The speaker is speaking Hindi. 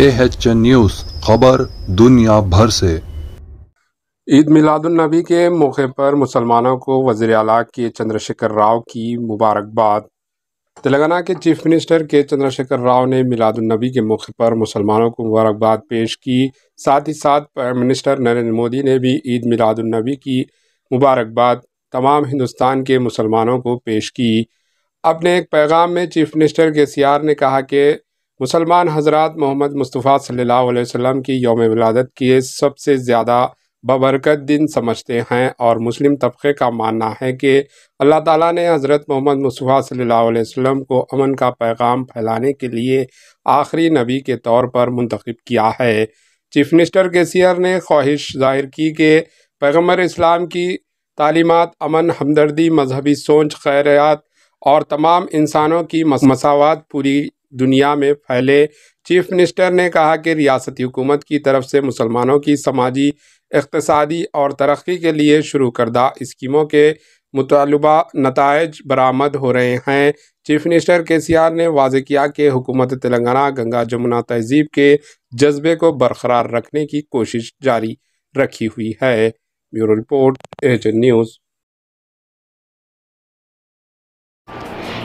ए न्यूज़ खबर दुनिया भर से ईद मिलादुलनबी के मौके पर मुसलमानों को वजी अला के चंद्रशेखर राव की मुबारकबाद तेलंगाना के चीफ मिनिस्टर के चंद्रशेखर राव ने मिलादुलनबी के मौके पर मुसलमानों को मुबारकबाद पेश की साथ ही साथ प्राइम मिनिस्टर नरेंद्र मोदी ने भी ईद मिलादुलनबी की मुबारकबाद तमाम हिंदुस्तान के मुसलमानों को पेश की अपने एक पैगाम में चीफ मिनिस्टर के सी आर ने कहा कि मुसलमान हजरत मोहम्मद मुस्तफ़ा सल्ला की योम विलादत के सबसे ज़्यादा बबरकत दिन समझते हैं और मुस्लिम तबक़े का मानना है कि अल्लाह ताला ने हज़रत मोहम्मद मुस्तफ़ा अलैहि वसल्लम को अमन का पैगाम फैलाने के लिए आखिरी नबी के तौर पर मुंतखब किया है चीफ मिनिस्टर के केसीआर ने ख्वाहिश जाहिर की कि पैगम्बर इस्लाम की तालीमत अमन हमदर्दी मजहबी सोच खैरियात और तमाम इंसानों की मसावत पूरी दुनिया में फैले चीफ मिनिस्टर ने कहा कि रियासती हुकूमत की तरफ से मुसलमानों की समाजी इकतसादी और तरक्की के लिए शुरू करदा स्कीमों के मुतालबा नतज बरामद हो रहे हैं चीफ मिनिस्टर के सी आर ने वाज किया कि हुकूमत तेलंगाना गंगा जमुना तहजीब के जज्बे को बरकरार रखने की कोशिश जारी रखी हुई है ब्यूरो रिपोर्ट एच न्यूज़